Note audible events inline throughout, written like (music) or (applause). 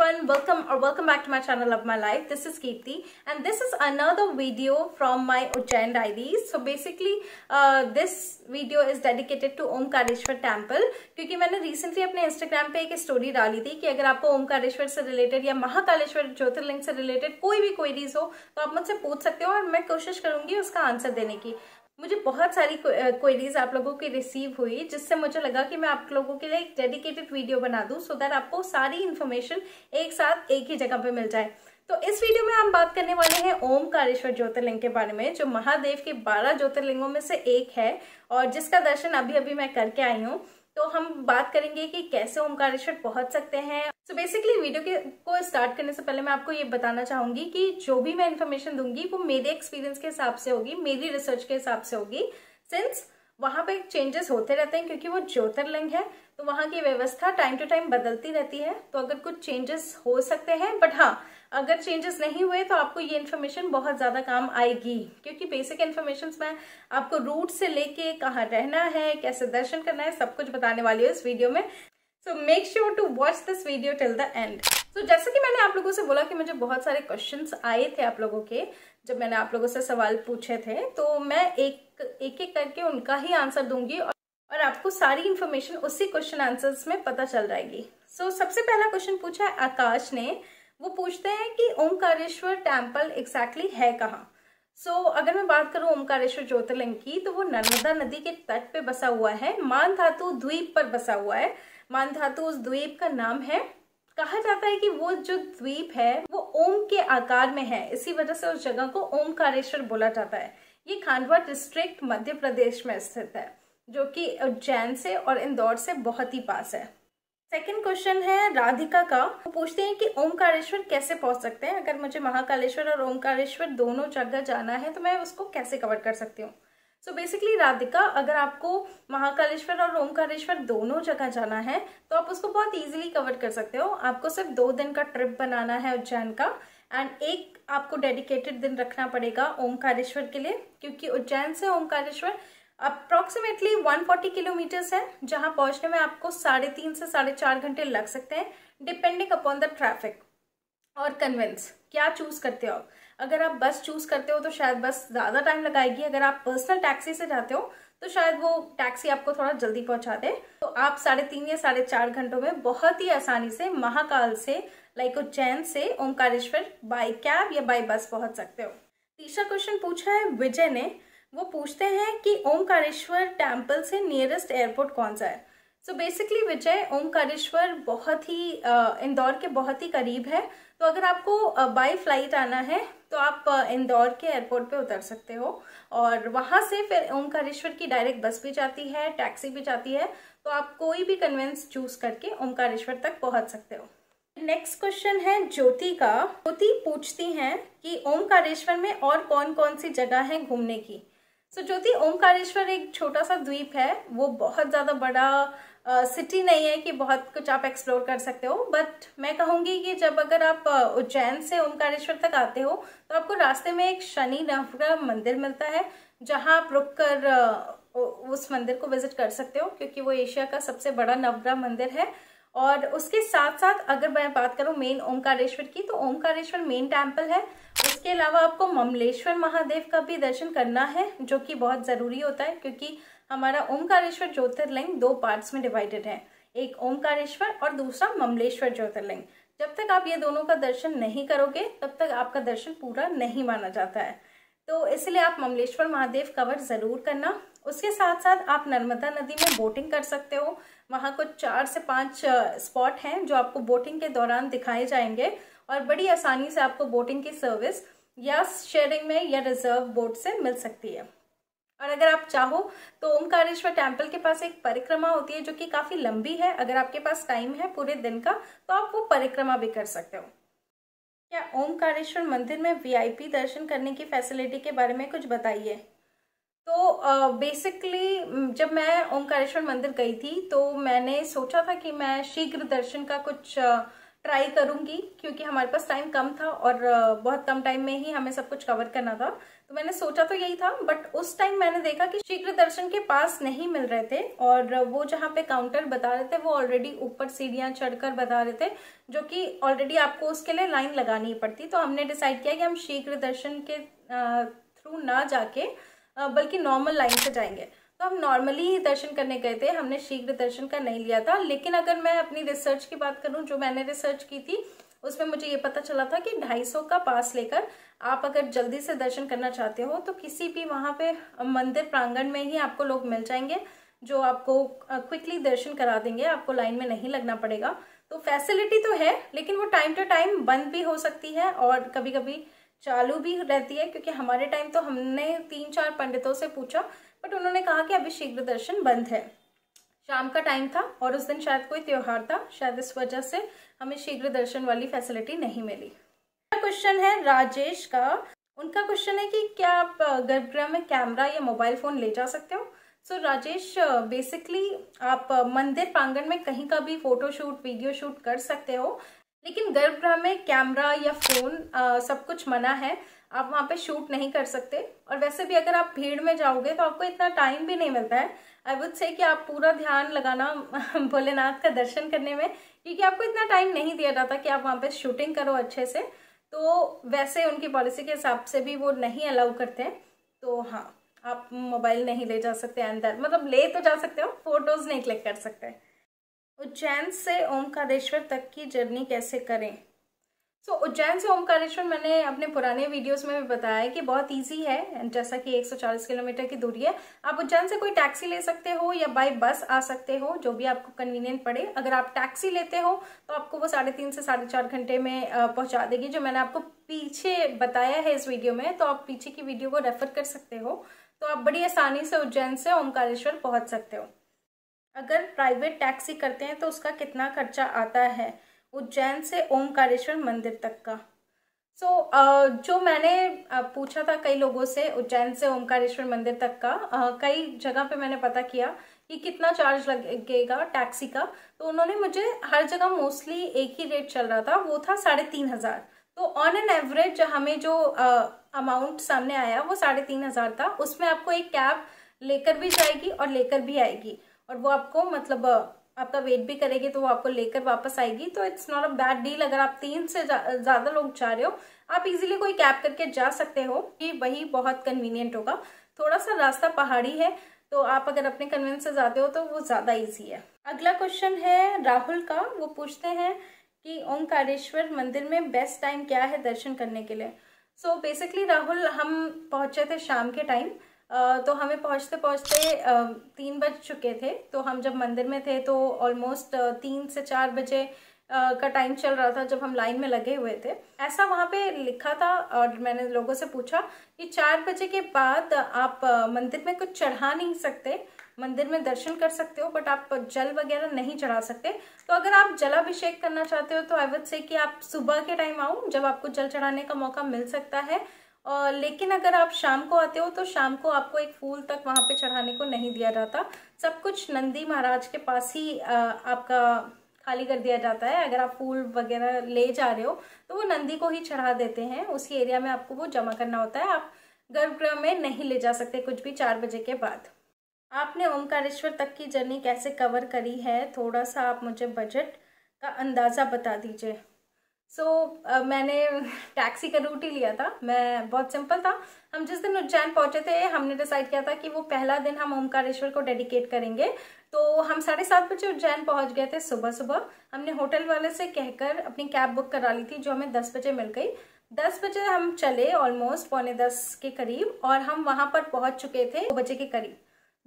everyone welcome or welcome back to my channel of my life this is Kirti and this is another video from my Ujjain diaries so basically uh, this video is dedicated to Omkareshwar temple क्योंकि मैंने recently अपने Instagram पे एक story डाली थी कि अगर आपको ओमकारेश्वर से related या महाकालेश्वर ज्योतिर्लिंग से related कोई भी queries हो तो आप मुझसे पूछ सकते हो और मैं कोशिश करूंगी उसका आंसर देने की मुझे बहुत सारी क्वेरीज आप लोगों की रिसीव हुई जिससे मुझे लगा कि मैं आप लोगों के लिए एक डेडिकेटेड वीडियो बना दूं सो दैट आपको सारी इन्फॉर्मेशन एक साथ एक ही जगह पे मिल जाए तो इस वीडियो में हम बात करने वाले हैं ओमकारेश्वर ज्योतिर्लिंग के बारे में जो महादेव के बारह ज्योतिर्लिंगों में से एक है और जिसका दर्शन अभी अभी मैं करके आई हूँ तो हम बात करेंगे कि कैसे ओंकारेश्वर पहुंच सकते हैं सो बेसिकली वीडियो के को स्टार्ट करने से पहले मैं आपको ये बताना चाहूंगी कि जो भी मैं इन्फॉर्मेशन दूंगी वो मेरे एक्सपीरियंस के हिसाब से होगी मेरी रिसर्च के हिसाब से होगी सिंस वहां पे चेंजेस होते रहते हैं क्योंकि वो ज्योतिर्लिंग है तो वहां की व्यवस्था टाइम टू टाइम बदलती रहती है तो अगर कुछ चेंजेस हो सकते हैं बट हाँ अगर चेंजेस नहीं हुए तो आपको ये इन्फॉर्मेशन बहुत ज़्यादा काम आएगी क्योंकि बेसिक इन्फॉर्मेशन में आपको रूट से लेके कहाँ रहना है कैसे दर्शन करना है सब कुछ बताने वाली हूँ इस वीडियो में so make sure to watch this video till the end तो जैसे कि मैंने आप लोगों से बोला कि मुझे बहुत सारे क्वेश्चन आए थे आप लोगों के जब मैंने आप लोगों से सवाल पूछे थे तो मैं एक एक एक करके उनका ही आंसर दूंगी और, और आपको सारी इन्फॉर्मेशन उसी क्वेश्चन आंसर्स में पता चल जाएगी सो so, सबसे पहला क्वेश्चन पूछा है आकाश ने वो पूछते हैं कि ओंकारेश्वर टेम्पल एक्सैक्टली है कहाँ सो so, अगर मैं बात करूं ओंकारेश्वर ज्योतिर्लिंग की तो वो नर्मदा नदी के तट पे बसा हुआ है मान धातु द्वीप पर बसा हुआ है मान धातु उस द्वीप का नाम है कहा जाता है कि वो जो द्वीप है वो ओम के आकार में है इसी वजह से उस जगह को ओंकारेश्वर बोला जाता है ये खांडवा डिस्ट्रिक्ट मध्य प्रदेश में स्थित है जो कि उज्जैन से और इंदौर से बहुत ही पास है सेकेंड क्वेश्चन है राधिका का वो पूछते हैं कि ओमकारेश्वर कैसे पहुंच सकते हैं अगर मुझे महाकालेश्वर और ओमकारेश्वर दोनों जगह जाना है तो मैं उसको कैसे कवर कर सकती हूँ सो बेसिकली राधिका अगर आपको महाकालेश्वर और ओमकारेश्वर दोनों जगह जाना है तो आप उसको बहुत इजीली कवर कर सकते हो आपको सिर्फ दो दिन का ट्रिप बनाना है उज्जैन का एंड एक आपको डेडिकेटेड दिन रखना पड़ेगा ओमकारेश्वर के लिए क्योंकि उज्जैन से ओमकारेश्वर अप्रोक्सीमेटली 140 किलोमीटर्स है जहां पहुंचने में आपको साढ़े तीन से साढ़े चार घंटे लग सकते हैं डिपेंडिंग अपॉन द ट्रैफिक और कन्वेंस क्या चूज करते हो अगर आप बस चूज करते हो तो शायद बस ज्यादा टाइम लगाएगी अगर आप पर्सनल टैक्सी से जाते हो तो शायद वो टैक्सी आपको थोड़ा जल्दी पहुंचा दे तो आप साढ़े तीन या साढ़े चार घंटों में बहुत ही आसानी से महाकाल से लाइक उज्जैन से ओंकारेश्वर बाय कैब या बाय बस पहुंच सकते हो तीसरा क्वेश्चन पूछा है विजय ने वो पूछते हैं कि ओमकारेश्वर टेम्पल से नियरेस्ट एयरपोर्ट कौन सा है सो बेसिकली विजय ओमकारेश्वर बहुत ही इंदौर के बहुत ही करीब है तो अगर आपको बाय फ्लाइट आना है तो आप इंदौर के एयरपोर्ट पे उतर सकते हो और वहाँ से फिर ओमकारेश्वर की डायरेक्ट बस भी जाती है टैक्सी भी जाती है तो आप कोई भी कन्वेंस चूज करके ओमकारेश्वर तक पहुँच सकते हो नेक्स्ट क्वेश्चन है ज्योति का ज्योति पूछती हैं कि ओमकारेश्वर में और कौन कौन सी जगह है घूमने की सो ज्योति ओमकारेश्वर एक छोटा सा द्वीप है वो बहुत ज़्यादा बड़ा सिटी नहीं है कि बहुत कुछ आप एक्सप्लोर कर सकते हो बट मैं कहूँगी कि जब अगर आप उज्जैन से ओमकारेश्वर तक आते हो तो आपको रास्ते में एक शनि नवग्रह मंदिर मिलता है जहाँ आप रुक कर उस मंदिर को विजिट कर सकते हो क्योंकि वो एशिया का सबसे बड़ा नवग्रह मंदिर है और उसके साथ साथ अगर मैं बात करूँ मेन ओमकारेश्वर की तो ओमकारेश्वर मेन टेम्पल है इसके अलावा आपको ममलेश्वर महादेव का भी दर्शन करना है जो कि बहुत ज़रूरी होता है क्योंकि हमारा ओंकारेश्वर ज्योतिर्लिंग दो पार्ट्स में डिवाइडेड है एक ओंकारेश्वर और दूसरा ममलेश्वर ज्योतिर्लिंग जब तक आप ये दोनों का दर्शन नहीं करोगे तब तक आपका दर्शन पूरा नहीं माना जाता है तो इसलिए आप ममलेश्वर महादेव कवर ज़रूर करना उसके साथ साथ आप नर्मदा नदी में बोटिंग कर सकते हो वहाँ कुछ चार से पांच स्पॉट हैं जो आपको बोटिंग के दौरान दिखाए जाएंगे और बड़ी आसानी से आपको बोटिंग की सर्विस या शेयरिंग में या रिजर्व बोट से मिल सकती है और अगर आप चाहो तो ओमकारेश्वर टेम्पल के पास एक परिक्रमा होती है जो कि काफ़ी लंबी है अगर आपके पास टाइम है पूरे दिन का तो आप वो परिक्रमा भी कर सकते हो क्या ओमकारेश्वर मंदिर में वीआईपी दर्शन करने की फैसिलिटी के बारे में कुछ बताइए तो बेसिकली uh, जब मैं ओमकारेश्वर मंदिर गई थी तो मैंने सोचा था कि मैं शीघ्र दर्शन का कुछ uh, ट्राई करूंगी क्योंकि हमारे पास टाइम कम था और बहुत कम टाइम में ही हमें सब कुछ कवर करना था तो मैंने सोचा तो यही था बट उस टाइम मैंने देखा कि शीघ्र दर्शन के पास नहीं मिल रहे थे और वो जहाँ पे काउंटर बता रहे थे वो ऑलरेडी ऊपर सीढ़ियाँ चढ़कर बता रहे थे जो कि ऑलरेडी आपको उसके लिए लाइन लगानी पड़ती तो हमने डिसाइड किया कि हम शीघ्र दर्शन के थ्रू ना जाके बल्कि नॉर्मल लाइन से जाएंगे तो हम नॉर्मली ही दर्शन करने गए थे हमने शीघ्र दर्शन का नहीं लिया था लेकिन अगर मैं अपनी रिसर्च की बात करूं जो मैंने रिसर्च की थी उसमें मुझे ये पता चला था कि 250 का पास लेकर आप अगर जल्दी से दर्शन करना चाहते हो तो किसी भी वहां पे मंदिर प्रांगण में ही आपको लोग मिल जाएंगे जो आपको क्विकली दर्शन करा देंगे आपको लाइन में नहीं लगना पड़ेगा तो फैसिलिटी तो है लेकिन वो टाइम टू टाइम बंद भी हो सकती है और कभी कभी चालू भी रहती है क्योंकि हमारे टाइम तो हमने तीन चार पंडितों से पूछा बट उन्होंने कहा कि अभी शीघ्र दर्शन बंद है शाम का टाइम था और उस दिन शायद कोई त्यौहार था शायद इस वजह से हमें शीघ्र दर्शन वाली फैसिलिटी नहीं मिली क्वेश्चन है राजेश का उनका क्वेश्चन है कि क्या आप गर्भगृह में कैमरा या मोबाइल फोन ले जा सकते हो सो so, राजेश बेसिकली आप मंदिर प्रांगण में कहीं का भी फोटोशूट वीडियो शूट कर सकते हो लेकिन गर्भगृह में कैमरा या फोन सब कुछ मना है आप वहाँ पे शूट नहीं कर सकते और वैसे भी अगर आप भीड़ में जाओगे तो आपको इतना टाइम भी नहीं मिलता है आई वुड से कि आप पूरा ध्यान लगाना (laughs) भोलेनाथ का दर्शन करने में क्योंकि आपको इतना टाइम नहीं दिया जाता कि आप वहाँ पे शूटिंग करो अच्छे से तो वैसे उनकी पॉलिसी के हिसाब से भी वो नहीं अलाउ करते हैं तो हाँ आप मोबाइल नहीं ले जा सकते अंदर मतलब ले तो जा सकते हो फोटोज़ नहीं क्लिक कर सकते उज्जैन से ओमकारेश्वर तक की जर्नी कैसे करें सो so, उज्जैन से ओमकारेश्वर मैंने अपने पुराने वीडियोस में भी बताया कि बहुत इजी है जैसा कि 140 किलोमीटर की दूरी है आप उज्जैन से कोई टैक्सी ले सकते हो या बाय बस आ सकते हो जो भी आपको कन्वीनियंट पड़े अगर आप टैक्सी लेते हो तो आपको वो साढ़े तीन से साढ़े चार घंटे में पहुंचा देगी जो मैंने आपको पीछे बताया है इस वीडियो में तो आप पीछे की वीडियो को रेफर कर सकते हो तो आप बड़ी आसानी से उज्जैन से ओमकारेश्वर पहुँच सकते हो अगर प्राइवेट टैक्सी करते हैं तो उसका कितना खर्चा आता है उज्जैन से ओंकारेश्वर मंदिर तक का सो so, uh, जो मैंने uh, पूछा था कई लोगों से उज्जैन से ओंकारेश्वर मंदिर तक का uh, कई जगह पे मैंने पता किया कि कितना चार्ज लगेगा टैक्सी का तो उन्होंने मुझे हर जगह मोस्टली एक ही रेट चल रहा था वो था साढ़े तीन हज़ार तो ऑन एन एवरेज हमें जो अमाउंट सामने आया वो साढ़े तीन हज़ार था उसमें आपको एक कैब लेकर भी जाएगी और लेकर भी आएगी और वो आपको मतलब आपका वेट तो भी करेगी तो वो आपको लेकर वापस आएगी तो it's not a bad deal अगर आप तीन से ज़्यादा लोग जा रहे हो आप इजीली कोई कैब करके जा सकते हो कि वही बहुत कन्वीनियंट होगा थोड़ा सा रास्ता पहाड़ी है तो आप अगर अपने कन्वेंस से जाते हो तो वो ज़्यादा ईजी है अगला क्वेश्चन है राहुल का वो पूछते हैं कि ओंकारेश्वर मंदिर में बेस्ट टाइम क्या है दर्शन करने के लिए सो so बेसिकली राहुल हम पहुंचे थे शाम के टाइम तो हमें पहुँचते पहुंचते तीन बज चुके थे तो हम जब मंदिर में थे तो ऑलमोस्ट तीन से चार बजे का टाइम चल रहा था जब हम लाइन में लगे हुए थे ऐसा वहाँ पे लिखा था और मैंने लोगों से पूछा कि चार बजे के बाद आप मंदिर में कुछ चढ़ा नहीं सकते मंदिर में दर्शन कर सकते हो बट आप जल वगैरह नहीं चढ़ा सकते तो अगर आप जलाभिषेक करना चाहते हो तो आई वुड से कि आप सुबह के टाइम आओ जब आपको जल चढ़ाने का मौका मिल सकता है लेकिन अगर आप शाम को आते हो तो शाम को आपको एक फूल तक वहाँ पे चढ़ाने को नहीं दिया जाता सब कुछ नंदी महाराज के पास ही आपका खाली कर दिया जाता है अगर आप फूल वगैरह ले जा रहे हो तो वो नंदी को ही चढ़ा देते हैं उसी एरिया में आपको वो जमा करना होता है आप गर्भगृह में नहीं ले जा सकते कुछ भी चार बजे के बाद आपने ओमकारेश्वर तक की जर्नी कैसे कवर करी है थोड़ा सा आप मुझे बजट का अंदाज़ा बता दीजिए सो so, uh, मैंने टैक्सी का रूट ही लिया था मैं बहुत सिंपल था हम जिस दिन उज्जैन पहुंचे थे हमने डिसाइड किया था कि वो पहला दिन हम ओमकारेश्वर को डेडिकेट करेंगे तो हम साढ़े सात बजे उज्जैन पहुंच गए थे सुबह सुबह हमने होटल वाले से कहकर अपनी कैब बुक करा ली थी जो हमें दस बजे मिल गई दस बजे हम चले ऑलमोस्ट पौने दस के करीब और हम वहां पर पहुंच चुके थे दो बजे के करीब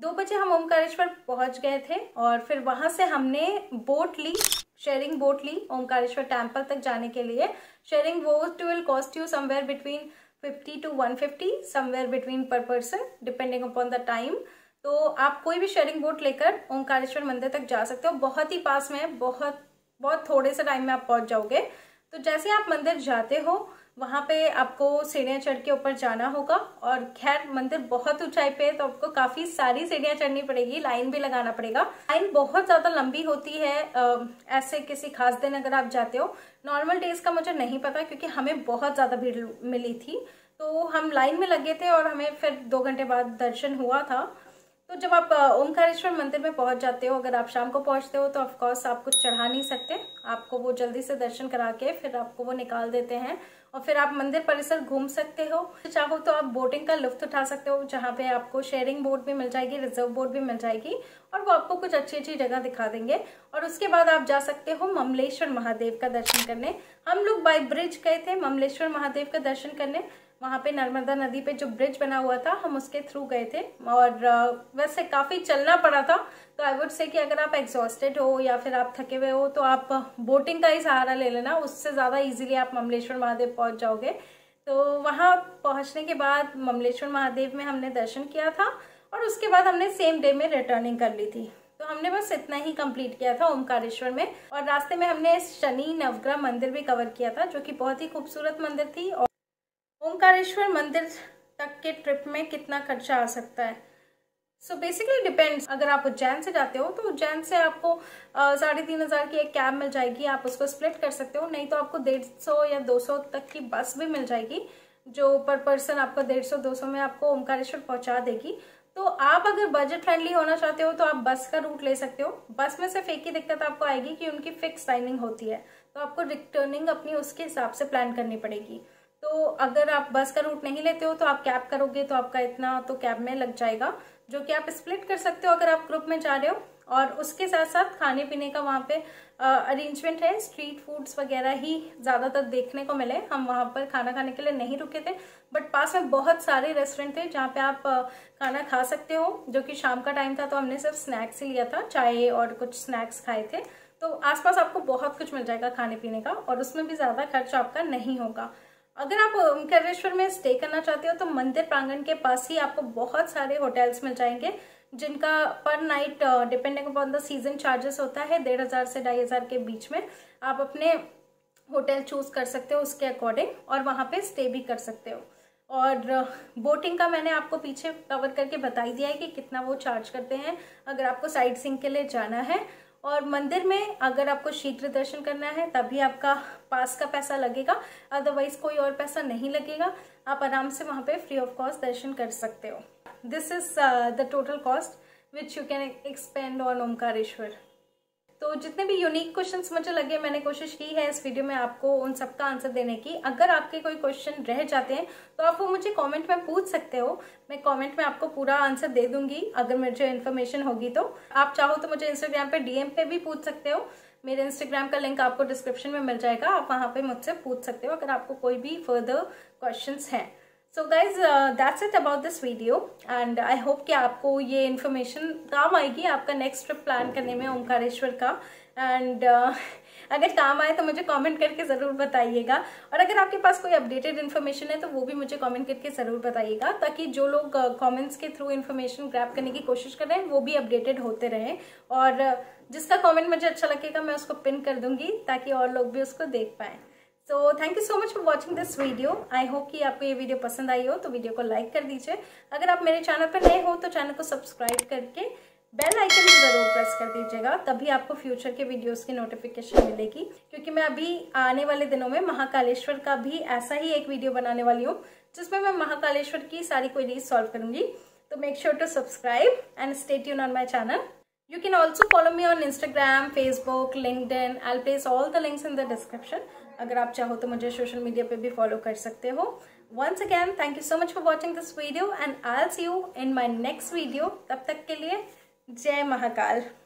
दो बजे हम ओमकारेश्वर पहुंच गए थे और फिर वहां से हमने बोट ली शेयरिंग बोट ली ओंकारेश्वर टेम्पल तक जाने के लिए sharing boat will cost you somewhere between 50 to 150 somewhere between per person depending upon the time तो आप कोई भी शेयरिंग बोट लेकर ओंकारेश्वर मंदिर तक जा सकते हो बहुत ही पास में बहुत बहुत थोड़े से टाइम में आप पहुंच जाओगे तो जैसे आप मंदिर जाते हो वहाँ पे आपको सीढ़ियाँ चढ़ के ऊपर जाना होगा और खैर मंदिर बहुत ऊंचाई पे है तो आपको काफी सारी सीढ़ियाँ चढ़नी पड़ेगी लाइन भी लगाना पड़ेगा लाइन बहुत ज्यादा लंबी होती है ऐसे किसी खास दिन अगर आप जाते हो नॉर्मल डेज का मुझे नहीं पता क्योंकि हमें बहुत ज्यादा भीड़ मिली थी तो हम लाइन में लगे थे और हमें फिर दो घंटे बाद दर्शन हुआ था तो जब आप ओंकारेश्वर मंदिर में पहुंच जाते हो अगर आप शाम को पहुंचते हो तो ऑफकोर्स आप कुछ चढ़ा नहीं सकते आपको वो जल्दी से दर्शन करा के फिर आपको वो निकाल देते हैं और फिर आप मंदिर परिसर घूम सकते हो चाहो तो आप बोटिंग का लुफ्त उठा सकते हो जहाँ पे आपको शेयरिंग बोट भी मिल जाएगी रिजर्व बोट भी मिल जाएगी और वो आपको कुछ अच्छी अच्छी जगह दिखा देंगे और उसके बाद आप जा सकते हो ममलेश्वर महादेव का दर्शन करने हम लोग बाई ब्रिज गए थे ममलेश्वर महादेव का दर्शन करने वहाँ पे नर्मदा नदी पे जो ब्रिज बना हुआ था हम उसके थ्रू गए थे और वैसे काफ़ी चलना पड़ा था तो आई वुड से कि अगर आप एग्जॉस्टेड हो या फिर आप थके हुए हो तो आप बोटिंग का ही सहारा ले लेना उससे ज़्यादा इजीली आप ममलेश्वर महादेव पहुँच जाओगे तो वहाँ पहुँचने के बाद ममलेश्वर महादेव में हमने दर्शन किया था और उसके बाद हमने सेम डे में रिटर्निंग कर ली थी तो हमने बस इतना ही कंप्लीट किया था ओमकारेश्वर में और रास्ते में हमने शनि नवग्रह मंदिर भी कवर किया था जो कि बहुत ही खूबसूरत मंदिर थी और ओंकारेश्वर मंदिर तक के ट्रिप में कितना खर्चा आ सकता है सो बेसिकली डिपेंड्स अगर आप उज्जैन से जाते हो तो उज्जैन से आपको साढ़े तीन हज़ार की एक कैब मिल जाएगी आप उसको स्प्लिट कर सकते हो नहीं तो आपको डेढ़ सौ या दो सौ तक की बस भी मिल जाएगी जो पर पर्सन आपको डेढ़ सौ दो सौ में आपको ओंकारेश्वर पहुंचा देगी तो आप अगर बजट फ्रेंडली होना चाहते हो तो आप बस का रूट ले सकते हो बस में सिर्फ एक ही दिक्कत आपको आएगी कि उनकी फिक्स टाइमिंग होती है तो आपको रिटर्निंग अपनी उसके हिसाब से प्लान करनी पड़ेगी तो अगर आप बस का रूट नहीं लेते हो तो आप कैब करोगे तो आपका इतना तो कैब में लग जाएगा जो कि आप स्प्लिट कर सकते हो अगर आप ग्रुप में जा रहे हो और उसके साथ साथ खाने पीने का वहाँ पे अरेंजमेंट है स्ट्रीट फूड्स वगैरह ही ज़्यादातर देखने को मिले हम वहाँ पर खाना खाने के लिए नहीं रुके थे बट पास में बहुत सारे रेस्टोरेंट थे जहाँ पे आप खाना खा सकते हो जो कि शाम का टाइम था तो हमने सिर्फ स्नैक्स ही लिया था चाय और कुछ स्नैक्स खाए थे तो आसपास आपको बहुत कुछ मिल जाएगा खाने पीने का और उसमें भी ज़्यादा खर्च आपका नहीं होगा अगर आप ओमकारेश्वर में स्टे करना चाहते हो तो मंदिर प्रांगण के पास ही आपको बहुत सारे होटल्स मिल जाएंगे जिनका per night depending upon the season charges होता है डेढ़ हज़ार से ढाई हज़ार के बीच में आप अपने होटल चूज कर सकते हो उसके अकॉर्डिंग और वहाँ पे स्टे भी कर सकते हो और बोटिंग का मैंने आपको पीछे कवर करके बताई दिया है कि कितना वो चार्ज करते हैं अगर आपको साइड सिंग के लिए जाना है और मंदिर में अगर आपको शीघ्र दर्शन करना है तभी आपका पास का पैसा लगेगा अदरवाइज कोई और पैसा नहीं लगेगा आप आराम से वहाँ पे फ्री ऑफ कॉस्ट दर्शन कर सकते हो this is the total cost which you can expend on Omkareshwar तो जितने भी यूनिक क्वेश्चंस मुझे लगे मैंने कोशिश की है इस वीडियो में आपको उन सबका आंसर देने की अगर आपके कोई क्वेश्चन रह जाते हैं तो आप वो मुझे कमेंट में पूछ सकते हो मैं कमेंट में आपको पूरा आंसर दे दूंगी अगर मुझे इन्फॉर्मेशन होगी तो आप चाहो तो मुझे इंस्टाग्राम पे डीएम पे भी पूछ सकते हो मेरे इंस्टाग्राम का लिंक आपको डिस्क्रिप्शन में मिल जाएगा आप वहाँ पर मुझसे पूछ सकते हो अगर आपको कोई भी फर्दर क्वेश्चन हैं so guys that's it about this video and I hope कि आपको ये इन्फॉर्मेशन काम आएगी आपका नेक्स्ट ट्रिप प्लान करने में ओंकारेश्वर का एंड uh, (laughs) अगर काम आए तो मुझे कमेंट करके ज़रूर बताइएगा और अगर आपके पास कोई अपडेटेड इन्फॉर्मेशन है तो वो भी मुझे कमेंट करके ज़रूर बताइएगा ताकि जो लोग कमेंट्स uh, के थ्रू इन्फॉर्मेशन ग्रैप करने की कोशिश कर रहे हैं वो भी अपडेटेड होते रहें और uh, जिसका कमेंट मुझे अच्छा लगेगा मैं उसको पिन कर दूंगी ताकि और लोग भी उसको देख पाएँ so thank you so much for watching this video I hope कि आपको ये वीडियो पसंद आई हो तो वीडियो को लाइक कर दीजिए अगर आप मेरे चैनल पर नए हो तो चैनल को सब्सक्राइब करके बेल आइकन भी ज़रूर प्रेस कर दीजिएगा तभी आपको फ्यूचर के वीडियोस की नोटिफिकेशन मिलेगी क्योंकि मैं अभी आने वाले दिनों में महाकालेश्वर का भी ऐसा ही एक वीडियो बनाने वाली हूँ जिसमें मैं महाकालेश्वर की सारी क्वेरीज सॉल्व करूंगी तो make sure to subscribe and stay tuned on my channel can also follow me on Instagram Facebook LinkedIn I'll place all the links in the description अगर आप चाहो तो मुझे सोशल मीडिया पे भी follow कर सकते हो once again thank you so much for watching this video and I see you in my next video तब तक के लिए जय महाकाल